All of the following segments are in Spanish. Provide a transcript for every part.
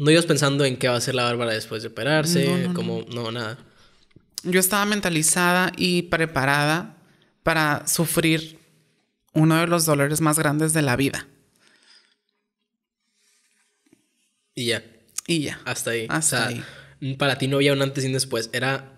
No ibas pensando en qué va a ser la Bárbara después de operarse, como, no. nada. Yo estaba mentalizada y preparada para sufrir uno de los dolores más grandes de la vida. Y ya. Y ya. Hasta ahí. Hasta ahí. Para ti no había un antes y un después. Era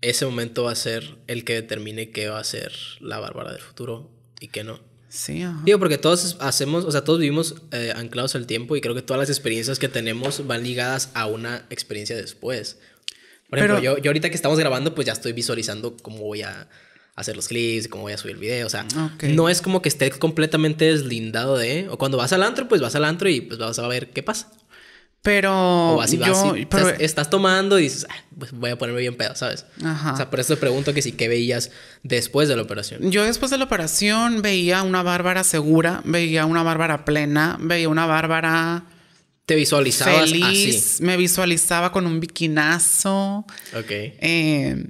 ese momento va a ser el que determine qué va a ser la Bárbara del futuro y qué no. Sí, Digo, porque todos hacemos, o sea, todos vivimos eh, anclados al tiempo y creo que todas las experiencias que tenemos van ligadas a una experiencia después. Por ejemplo, yo, ahorita que estamos grabando, pues ya estoy visualizando cómo voy a hacer los clips, cómo voy a subir el video. O sea, no es como que esté completamente deslindado de. O cuando vas al antro, pues vas al antro y pues vas a ver qué pasa. Pero. yo, estás tomando y dices, ah, pues voy a ponerme bien pedo, ¿sabes? O sea, por eso te pregunto que sí, ¿qué veías después de la operación? Yo después de la operación veía una Bárbara segura, veía una Bárbara plena, veía una Bárbara. Te visualizabas feliz, así. Me visualizaba con un biquinazo. Ok. Eh,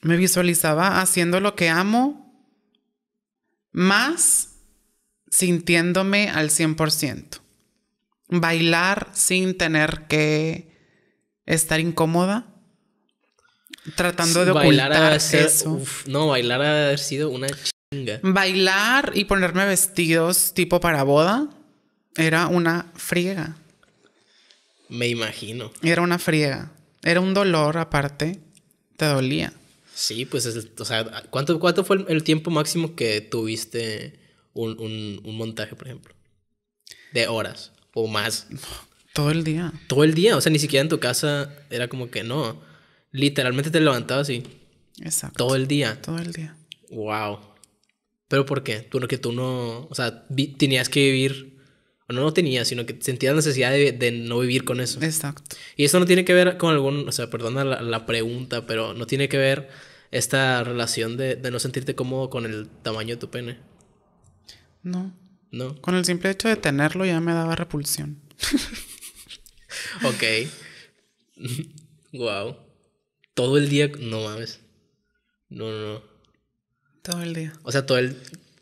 me visualizaba haciendo lo que amo, más sintiéndome al 100% bailar sin tener que estar incómoda. Tratando de bailar ocultar eso. no, bailar ha sido una chinga. Bailar y ponerme vestidos tipo para boda era una friega. Me imagino. Era una friega. Era un dolor aparte. Te dolía. Sí, pues, o sea, ¿cuánto, ¿cuánto fue el tiempo máximo que tuviste un montaje, por ejemplo? De horas o más. Todo el día. Todo el día, o sea, ni siquiera en tu casa era como que no. Literalmente te levantabas así. Exacto. Todo el día. Todo el día. Wow. ¿Pero por qué? Tú, que tú no, o sea, tenías que vivir, o no, no tenías, sino que sentías necesidad de, no vivir con eso. Exacto. Y eso no tiene que ver con algún, o sea, perdona la, pregunta, pero no tiene que ver esta relación de, de, no sentirte cómodo con el tamaño de tu pene. No. ¿no? Con el simple hecho de tenerlo ya me daba repulsión. ok. wow. Todo el día, no mames. No, no, no. Todo el día. O sea, todo el...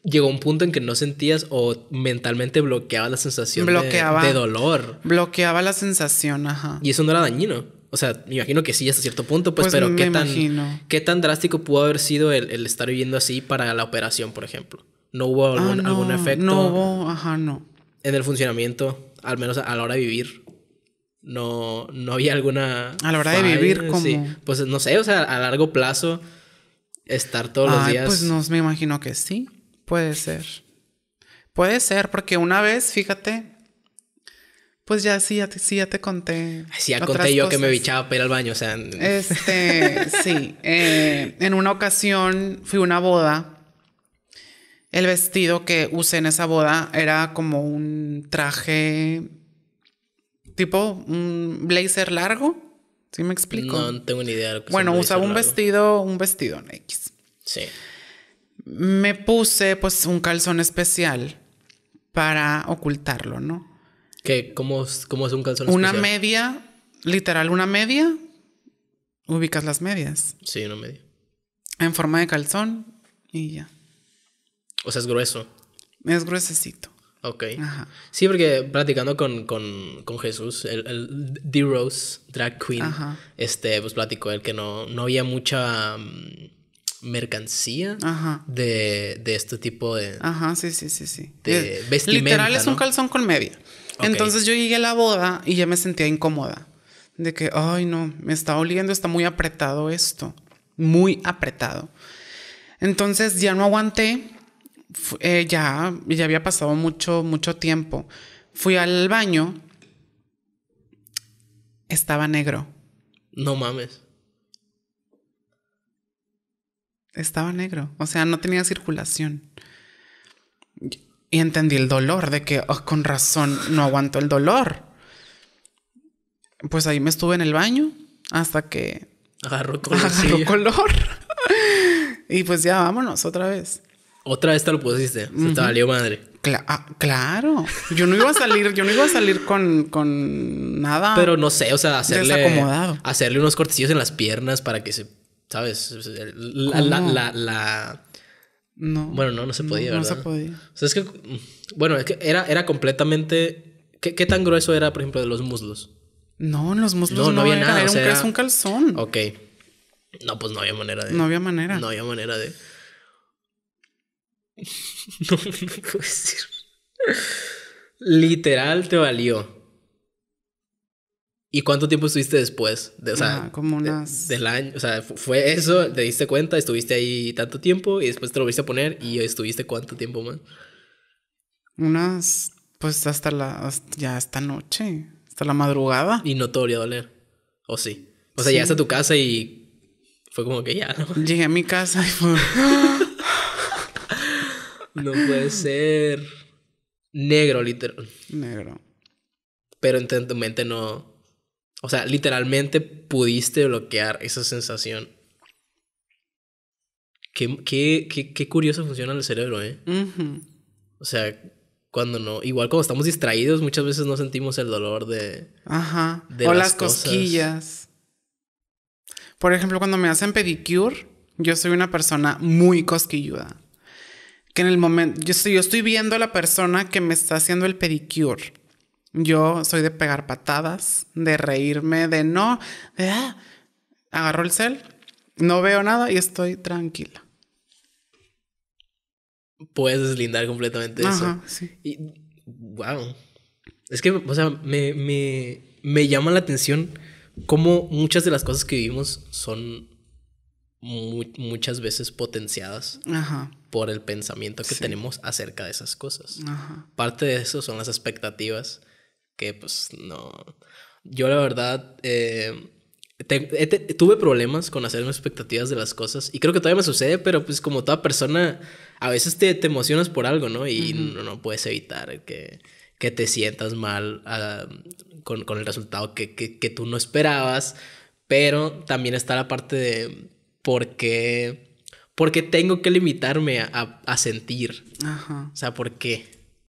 Llegó un punto en que no sentías o mentalmente bloqueaba la sensación de, dolor. Bloqueaba la sensación, ajá. Y eso no era dañino. O sea, me imagino que sí hasta cierto punto, pues, pues pero qué tan, qué tan drástico pudo haber sido el estar viviendo así para la operación, por ejemplo. No hubo ah, algún, efecto. No hubo, ajá, no. En el funcionamiento, al menos a la hora de vivir. No, no había alguna. A la hora de vivir, como. Pues no sé, o sea, a largo plazo, estar todos los días. Pues no, me imagino que sí. Puede ser. Puede ser, porque una vez, fíjate, pues ya sí, ya te, ya te conté. Sí, ya conté yo que me bichaba para ir al baño, o sea. Este, sí. Eh, en una ocasión fui a una boda el vestido que usé en esa boda era como un traje tipo un blazer largo. ¿Sí me explico? No, tengo ni idea. De lo que bueno, usaba un vestido, un vestido en X. Sí. Me puse pues un calzón especial para ocultarlo, ¿no? ¿Qué? ¿Cómo, es, es un calzón especial? Una media, literal, una media. Ubicas las medias. Sí, una media. En forma de calzón y ya. O sea, es grueso. Es gruesecito. Ok. Ajá. Sí, porque platicando con, con, con Jesús, el, el D-Rose, drag queen, este, pues platicó él que no, no había mucha mm, mercancía De, de, este tipo de... Ajá, sí, sí, sí, sí. De eh, vestimenta, Literal es un calzón con media. Entonces yo llegué a la boda y ya me sentía incómoda. De que, ay no, me está oliendo, está muy apretado esto. Muy apretado. Entonces ya no aguanté eh, ya, ya había pasado mucho, mucho tiempo. Fui al baño, estaba negro. No mames. Estaba negro, o sea, no tenía circulación. Y entendí el dolor, de que oh, con razón no aguanto el dolor. Pues ahí me estuve en el baño hasta que... Agarró color. y pues ya vámonos otra vez. Otra vez te lo pusiste. Se te valió madre. Ah, claro. Yo no iba a salir, yo no iba a salir con, con nada. Pero no sé, o sea, hacerle. Hacerle unos cortecillos en las piernas para que se. ¿Sabes? La, No. Bueno, no, no se podía, no, ¿verdad? se podía. O sea, es que. Mm, bueno, es que era, era completamente. ¿Qué, tan grueso era, por ejemplo, de los muslos? No, en los muslos no, no había nada. Era un, calzón. Ok. No, pues no había manera de. No había manera. No había manera de. No, me puedo decir. Literal te valió. ¿Y cuánto tiempo estuviste después? De, o sea, ah, como unas... del año. O sea, fue eso, te diste cuenta, estuviste ahí tanto tiempo y después te lo viste a poner y estuviste cuánto tiempo más. Unas, pues hasta la, ya hasta noche, hasta la madrugada. Y no te volvió a doler. ¿O sí? O sea, llegaste a tu casa y fue como que ya, ¿no? Llegué a mi casa y fue... No puede ser. Negro, literal. Negro. Pero en tu mente no. O sea, literalmente pudiste bloquear esa sensación. Qué, qué, qué, curioso funciona el cerebro, ¿eh? O sea, cuando no. Igual cuando estamos distraídos, muchas veces no sentimos el dolor de. Ajá. De o las cosquillas. Por ejemplo, cuando me hacen pedicure, yo soy una persona muy cosquilluda que en el momento, yo estoy, estoy viendo a la persona que me está haciendo el pedicure. Yo soy de pegar patadas, de reírme, de no, de ah, agarro el cel, no veo nada y estoy tranquila. Puedes deslindar completamente eso. Sí. Y, wow. Es que, o sea, me, me, me llama la atención cómo muchas de las cosas que vivimos son muchas veces potenciadas. Ajá por el pensamiento que tenemos acerca de esas cosas. Parte de eso son las expectativas que pues no... Yo la verdad... Eh, tuve problemas con hacerme expectativas de las cosas y creo que todavía me sucede, pero pues como toda persona, a veces te, emocionas por algo, ¿no? Y no, puedes evitar que, que te sientas mal ah, con, el resultado que, que, tú no esperabas, pero también está la parte de por qué porque tengo que limitarme a, sentir. Ajá. O sea, ¿por qué?